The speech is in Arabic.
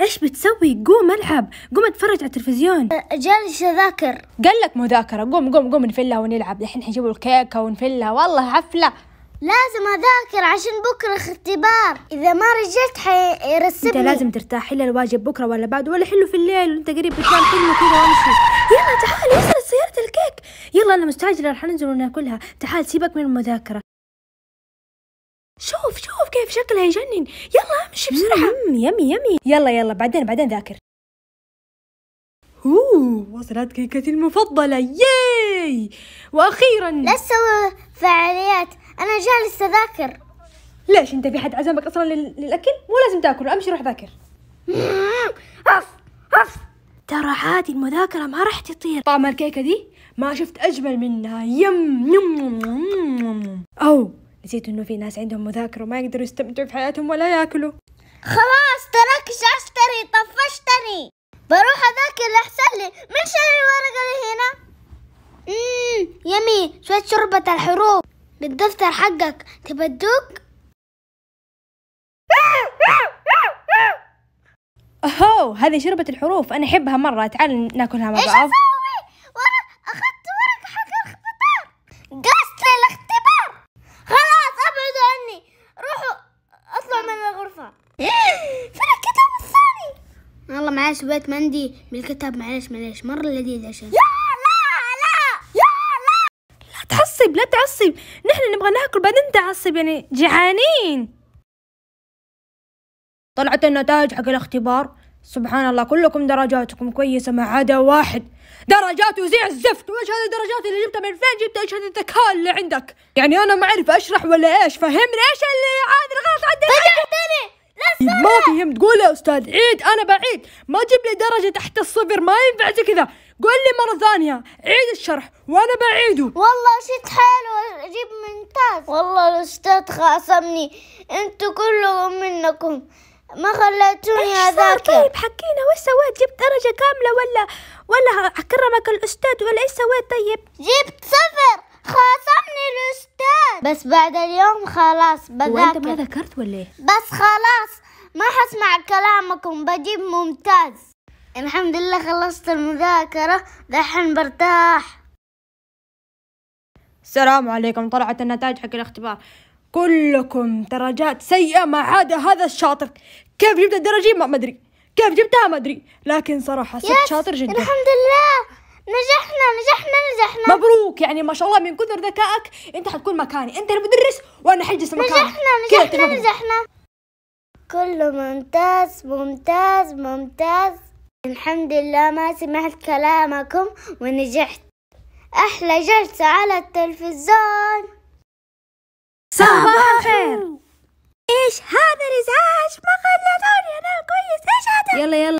ايش بتسوي قوم العب قوم اتفرج على التلفزيون جالس اذاكر قال لك مذاكره قوم قوم قوم نفلها ونلعب الحين حنجيب الكيكه ونفلها والله حفله لازم اذاكر عشان بكره اختبار اذا ما رجعت حيرسبني انت لازم ترتاح حل الواجب بكره ولا بعد ولا حله في الليل وانت قريب بتنام حله كذا وامشي يلا تعال وصلت سياره الكيك يلا انا مستعجله رح ننزل وناكلها تعال سيبك من المذاكره شوف شكلها يجنن يلا امشي بسرعه يم يمي يمي يلا يلا بعدين بعدين ذاكر اوه وصلت كيكتي المفضله ياي واخيرا لا تسوي فعاليات انا جالسه اذاكر ليش انت في حد عزمك اصلا للاكل مو لازم تاكل امشي روح ذاكر اف اف ترى عادي المذاكره ما راح تطير طعم الكيكه دي ما شفت اجمل منها يم يم, يم. نسيت انه في ناس عندهم مذاكره وما يقدروا يستمتعوا في حياتهم ولا ياكلوا خلاص تركش اشتري طفشتني بروح اذاكر احسن لي مين شاري الورقه اللي هنا اممم يمي شويه شربه الحروف بالدفتر حقك تبى تدوق اوه هذه شربة الحروف انا احبها مره تعال ناكلها مع بعض معايا شوية مندي من الكتاب معلش معلش مرة لذيذ عشان يا لا لا يا لا لا تعصب لا تعصب نحن نبغى ناكل بعدين تعصب يعني جعانين طلعت النتائج حق الاختبار سبحان الله كلكم درجاتكم كويسة ما عدا واحد درجات وزيع الزفت وإيش هذه الدرجات اللي جبتها من فين جبت إيش هذا الذكاء اللي عندك يعني أنا ما أعرف أشرح ولا إيش فهمني إيش اللي عادي الغلط عندي طيب، ما فيهم تقول يا استاذ عيد انا بعيد ما جيب لي درجه تحت الصفر ما ينفع زي كذا قول لي مره ثانيه عيد الشرح وانا بعيده والله شد حلو اجيب ممتاز والله الاستاذ خاصمني انتوا كلهم منكم ما خليتوني اذاكر طيب حكينا وش سويت جبت درجه كامله ولا ولا اكرمك الاستاذ ولا ايش سويت طيب جبت صفر خاصمني الاستاذ بس بعد اليوم خلاص بذاكر وانت ما ذكرت ولا ايه بس خلاص ما حسمع كلامكم بجيب ممتاز الحمد لله خلصت المذاكرة دحين برتاح السلام عليكم طلعت النتائج حق الاختبار كلكم درجات سيئة ما عدا هذا الشاطر كيف جبت الدرجة ما أدري كيف جبتها ما أدري لكن صراحة صرت شاطر جدا الحمد لله نجحنا نجحنا نجحنا مبروك يعني ما شاء الله من كثر ذكائك انت حتكون مكاني انت المدرس وانا حجلس مكانك نجحنا نجحنا نجحنا كله ممتاز ممتاز ممتاز الحمد لله ما سمعت كلامكم ونجحت أحلى جلسة على التلفزيون صباح الخير إيش هذا الإزعاج ما خلتوني انا كويس إيش هذا يلا يلا